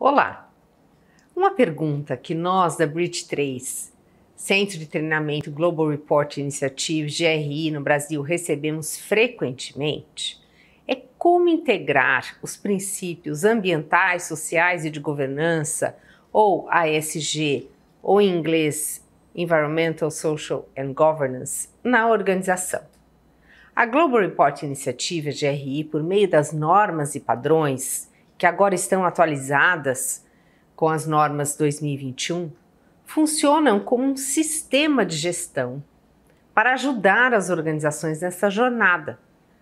Olá! Uma pergunta que nós da Bridge 3, Centro de Treinamento Global Report Initiative, GRI, no Brasil, recebemos frequentemente é como integrar os princípios ambientais, sociais e de governança, ou ASG, ou em inglês Environmental, Social and Governance, na organização. A Global Report Initiative, GRI, por meio das normas e padrões, que agora estão atualizadas com as normas 2021, funcionam como um sistema de gestão para ajudar as organizações nessa jornada.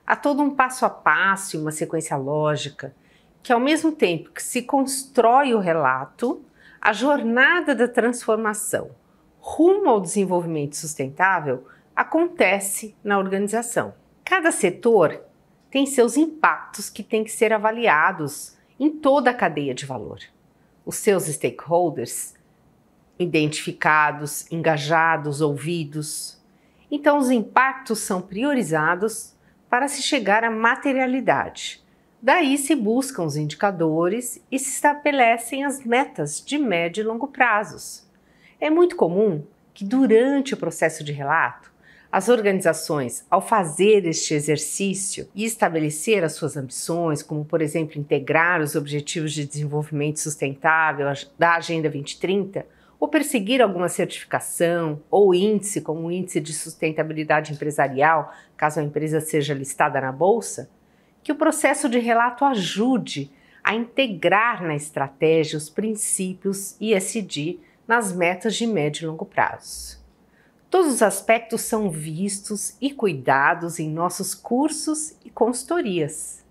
Há todo um passo a passo e uma sequência lógica que, ao mesmo tempo que se constrói o relato, a jornada da transformação rumo ao desenvolvimento sustentável acontece na organização. Cada setor tem seus impactos que têm que ser avaliados em toda a cadeia de valor. Os seus stakeholders, identificados, engajados, ouvidos. Então, os impactos são priorizados para se chegar à materialidade. Daí se buscam os indicadores e se estabelecem as metas de médio e longo prazos. É muito comum que, durante o processo de relato, as organizações, ao fazer este exercício e estabelecer as suas ambições, como por exemplo integrar os Objetivos de Desenvolvimento Sustentável da Agenda 2030, ou perseguir alguma certificação ou índice, como o Índice de Sustentabilidade Empresarial, caso a empresa seja listada na Bolsa, que o processo de relato ajude a integrar na estratégia os princípios ISD nas metas de médio e longo prazo. Todos os aspectos são vistos e cuidados em nossos cursos e consultorias.